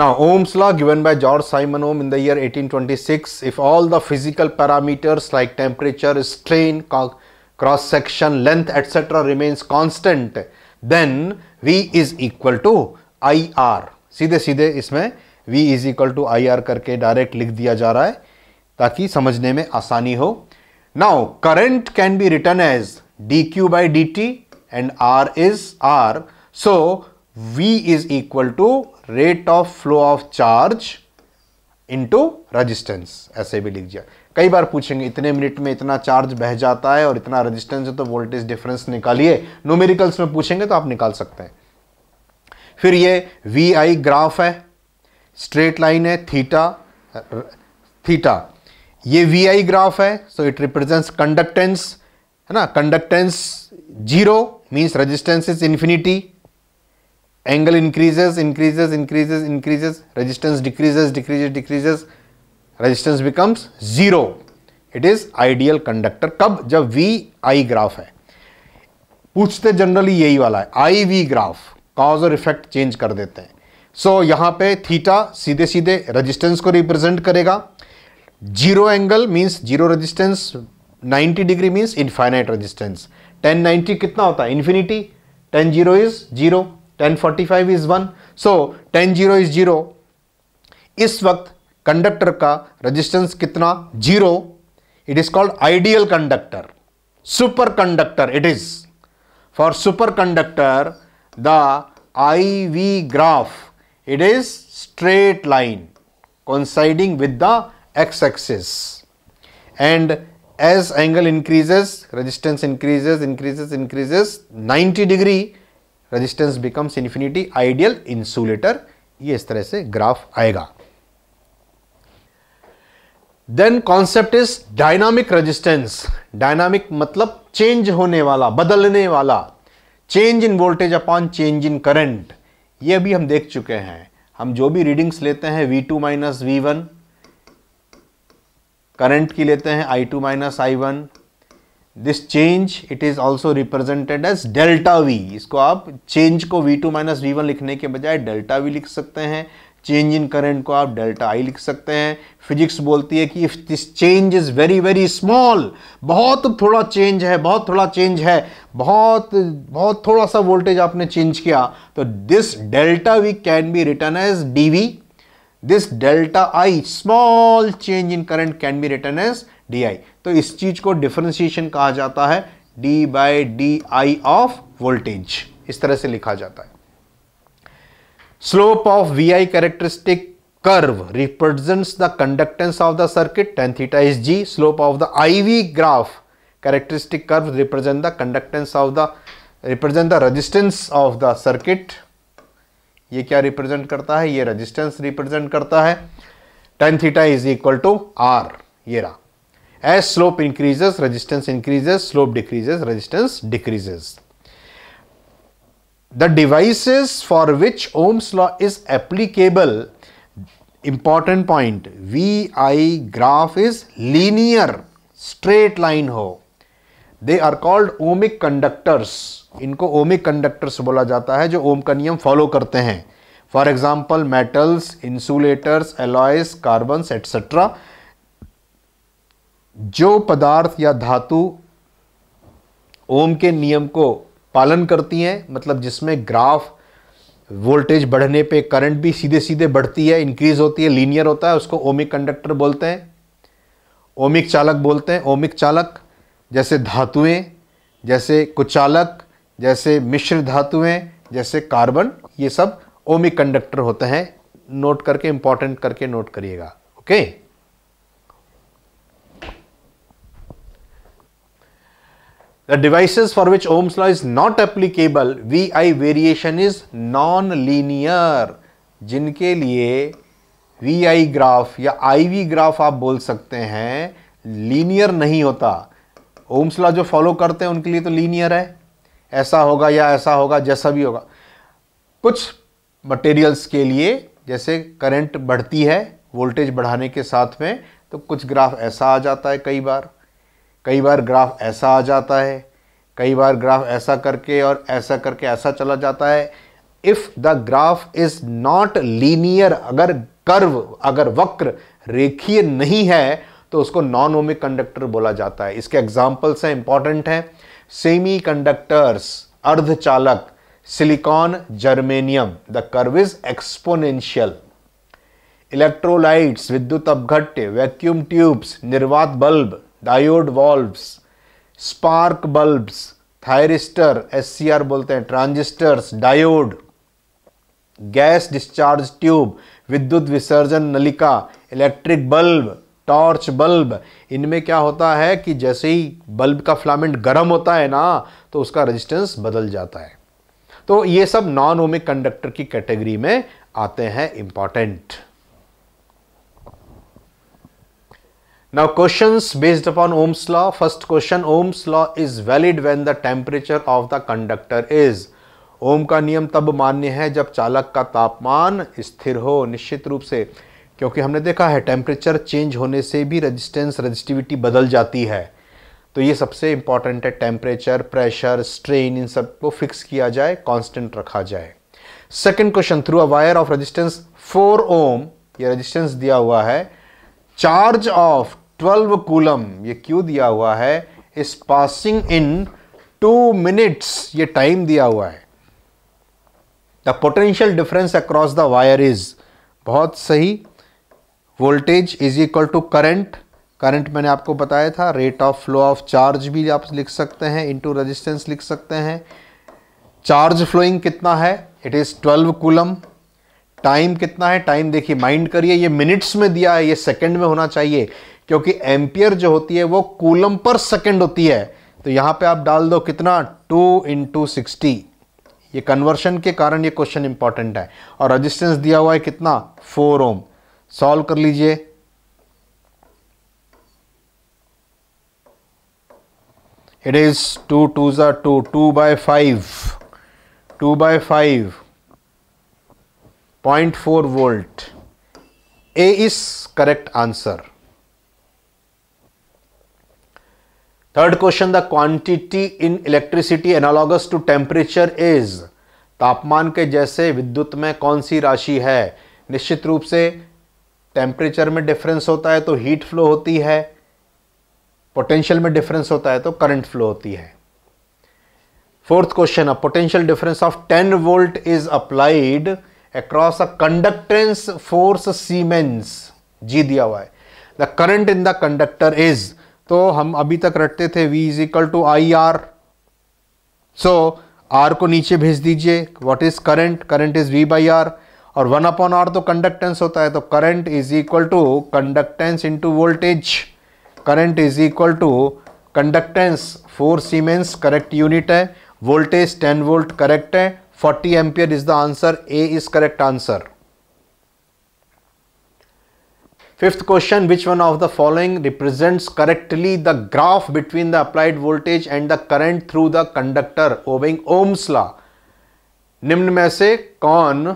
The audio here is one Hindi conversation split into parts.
Now, Ohm's law given by George Simon Ohm in the year 1826, if all the physical parameters like temperature, strain, cross section, length, etc. remains constant, then V is equal to I R. सीधे सीधे इसमें V is equal to I R करके डायरेक्ट लिख दिया जा रहा है ताकि समझने में आसानी हो Now, current can be written as dQ by dt and R is R. So, V is equal to rate of flow of charge into resistance ऐसे भी लिख दिया कई बार पूछेंगे इतने मिनट में इतना चार्ज बह जाता है और इतना रेजिस्टेंस है तो वोल्टेज डिफरेंस निकालिए नोमेरिकल्स में पूछेंगे तो आप निकाल सकते हैं फिर ये वी आई ग्राफ है स्ट्रेट लाइन है थीटा थीटा ये वी आई ग्राफ है सो इट रिप्रेजेंट्स कंडक्टेंस है ना conductance zero means resistance is infinity angle increases increases increases increases resistance decreases decreases decreases resistance becomes zero it is ideal conductor कब जब वी आई ग्राफ है पूछते जनरली यही वाला है आई वी ग्राफ कॉज और इफेक्ट चेंज कर देते हैं सो so, यहां पे थीटा सीधे सीधे रेजिस्टेंस को रिप्रेजेंट करेगा zero angle means zero resistance 90 degree means infinite resistance 1090 कितना होता है infinity tan zero is zero 1045 is 1 so 10 0 is 0 इस वक्त कंडक्टर का रेजिस्टेंस कितना zero it is called ideal conductor super conductor it is for super conductor the I V graph it is straight line coinciding with the x axis and as angle increases resistance increases increases increases 90 degree resistance becomes infinity ideal insulator ये इस तरह से ग्राफ आएगा then concept is dynamic resistance dynamic मतलब चेंज होने वाला बदलने वाला change in voltage upon change in current ये भी हम देख चुके हैं हम जो भी रीडिंग्स लेते हैं V2 to minus we current की लेते हैं I2 two minus I one this change it is also represented as delta V इसको आप चेंज को V two minus V one लिखने के बजाय डेल्टा वी लिख सकते हैं चेंज इन करेंट को आप डेल्टा आई लिख सकते हैं फिजिक्स बोलती है कि if this change is very very small बहुत थोड़ा चेंज है बहुत थोड़ा चेंज है बहुत बहुत थोड़ा सा वोल्टेज आपने चेंज किया तो this delta V can be written as D V this delta I small change in current can be written as D तो इस चीज को डिफ्रेंसिएशन कहा जाता है D by D I of voltage इस तरह से लिखा जाता है slope of V I characteristic curve represents the conductance of the circuit tan theta is G slope of the I V graph characteristic curve represent the conductance of the represent the resistance of the circuit ये क्या रिप्रेजेंट करता है ये रजिस्टेंस रिप्रेजेंट करता है tan theta is equal to R ये रहा As slope increases, resistance increases, slope decreases, resistance decreases. The devices for which Ohm's law is applicable, important point, VI graph is linear, straight line ho. they are called ohmic conductors इनको ओमिक कंडक्टर्स बोला जाता है जो ओम का नियम फॉलो करते हैं for example metals insulators alloys carbons etcetera जो पदार्थ या धातु ओम के नियम को पालन करती हैं मतलब जिसमें ग्राफ वोल्टेज बढ़ने पे करंट भी सीधे सीधे बढ़ती है इंक्रीज होती है लीनियर होता है उसको ओमिक कंडक्टर बोलते हैं ओमिक चालक बोलते हैं ओमिक चालक जैसे धातुएं जैसे कुचालक जैसे मिश्र धातुएं जैसे कार्बन ये सब ओमिक कंडक्टर होते हैं नोट करके इंपॉर्टेंट करके नोट करिएगा okay okay? The devices for which Ohm's law is not applicable, VI variation is non-linear, जिनके लिए VI ग्राफ या IV ग्राफ आप बोल सकते हैं लीनियर नहीं होता ओम्स लॉ जो फॉलो करते हैं उनके लिए तो लीनियर है ऐसा होगा या ऐसा होगा जैसा भी होगा कुछ मटेरियल्स के लिए जैसे करंट बढ़ती है वोल्टेज बढ़ाने के साथ में तो कुछ ग्राफ ऐसा आ जाता है कई बार कई बार ग्राफ ऐसा आ जाता है कई बार ग्राफ ऐसा करके और ऐसा करके ऐसा चला जाता है if the graph is not linear अगर कर्व अगर वक्र रेखीय नहीं है तो उसको नॉन ओमिक कंडक्टर बोला जाता है इसके एग्जाम्पल्स हैं इंपॉर्टेंट हैं सेमी कंडक्टर्स अर्धचालक silicon germanium the curve is exponential electrolytes विद्युत अपघट्य वैक्यूम ट्यूब्स निर्वात bulb diode valves spark bulbs thyristors बोलते हैं transistors diode gas discharge tube विद्युत विसर्जन नलिका इलेक्ट्रिक बल्ब टॉर्च बल्ब इनमें क्या होता है कि जैसे ही बल्ब का फ्लामेंट गर्म होता है ना तो उसका रेजिस्टेंस बदल जाता है तो ये सब नॉन ओमिक कंडक्टर की कैटेगरी में आते हैं important Now questions based upon Ohm's law. First question Ohm's law is valid when the temperature of the conductor is. Ohm का नियम तब मान्य है जब चालक का तापमान स्थिर हो निश्चित रूप से क्योंकि हमने देखा है टेम्परेचर चेंज होने से भी रेजिस्टेंस रेजिस्टिविटी बदल जाती है तो ये सबसे इंपॉर्टेंट है टेम्परेचर प्रेशर स्ट्रेन इन सब को फिक्स किया जाए कांस्टेंट रखा जाए second question through a wire of resistance four ohm ये रेजिस्टेंस दिया हुआ है चार्ज ऑफ 12 कूलम ये क्यों दिया हुआ है इस पासिंग इन टू मिनट्स ये टाइम दिया हुआ है the potential difference across the wire is बहुत सही voltage is equal to current current मैंने आपको बताया था rate of flow of charge भी आप लिख सकते हैं इनटू रेजिस्टेंस लिख सकते हैं चार्ज फ्लोइंग कितना है इट इज़ 12 कूलम टाइम कितना है टाइम देखिए माइंड करिए ये मिनट्स में दिया है ये सेकंड में होना चाहिए क्योंकि एम्पियर जो होती है वो कूलम पर सेकंड होती है तो यहाँ पे आप डाल दो कितना टू इंटू सिक्सटी ये कन्वर्शन के कारण ये क्वेश्चन इंपॉर्टेंट है और रजिस्टेंस दिया हुआ है कितना फोर ओम सॉल्व कर लीजिए इट इज टू टू जो two two by five two by five four volt A is correct answer third question the quantity in electricity analogous to temperature is तापमान के जैसे विद्युत में कौन सी राशि है निश्चित रूप से टेम्परेचर में डिफरेंस होता है तो हीट फ्लो होती है पोटेंशियल में डिफरेंस होता है तो करंट फ्लो होती है fourth question a potential difference of 10 volt is applied across a conductance force siemens G दिया हुआ है the current in the conductor is तो हम अभी तक रटते थे V is equal to I R so R को नीचे भेज दीजिए what is current current is V by R और वन अपॉन आर तो कंडक्टेंस होता है तो current is equal to conductance into voltage current is equal to conductance four siemens correct unit है वोल्टेज टेन वोल्ट करेक्ट है forty ampere is the answer A is correct answer fifth question which one of the following represent correctly the graph between the applied voltage and the current through the conductor obeying Ohm's law निम्न में से कौन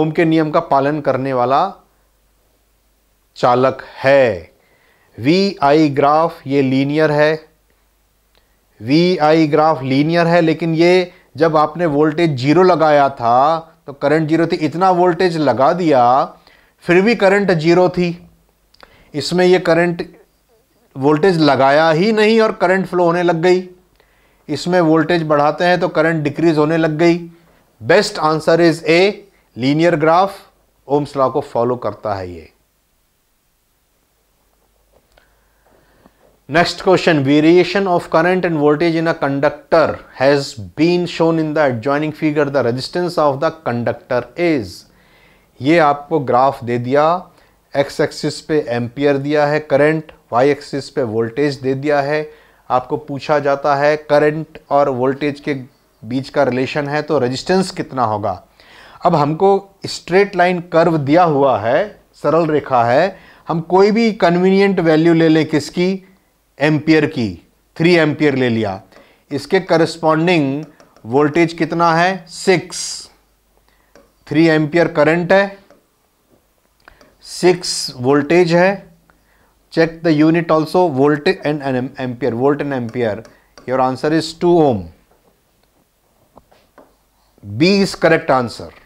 ओम के नियम का पालन करने वाला चालक है वी आई ग्राफ ये लीनियर है वी आई ग्राफ लीनियर है लेकिन ये जब आपने वोल्टेज जीरो लगाया था तो करंट जीरो थी इतना वोल्टेज लगा दिया फिर भी करंट जीरो थी इसमें ये करंट वोल्टेज लगाया ही नहीं और करंट फ्लो होने लग गई इसमें वोल्टेज बढ़ाते हैं तो करंट डिक्रीज होने लग गई best answer is A linear graph Ohm's law को फॉलो करता है ये Next question variation of current and voltage in a conductor has been shown in the adjoining figure the resistance of the conductor is ये आपको ग्राफ दे दिया एक्स एक्सिस पे एम्पियर दिया है करंट वाई एक्सिस पे वोल्टेज दे दिया है आपको पूछा जाता है करंट और वोल्टेज के बीच का रिलेशन है तो रजिस्टेंस कितना होगा अब हमको स्ट्रेट लाइन कर्व दिया हुआ है सरल रेखा है हम कोई भी कन्वीनियंट वैल्यू ले लें किसकी एम्पियर की थ्री एम्पियर ले लिया इसके करस्पॉन्डिंग वोल्टेज कितना है सिक्स थ्री एम्पियर करंट है सिक्स वोल्टेज है check the unit also volt and an ampere volt and ampere your answer is two ohm B is correct answer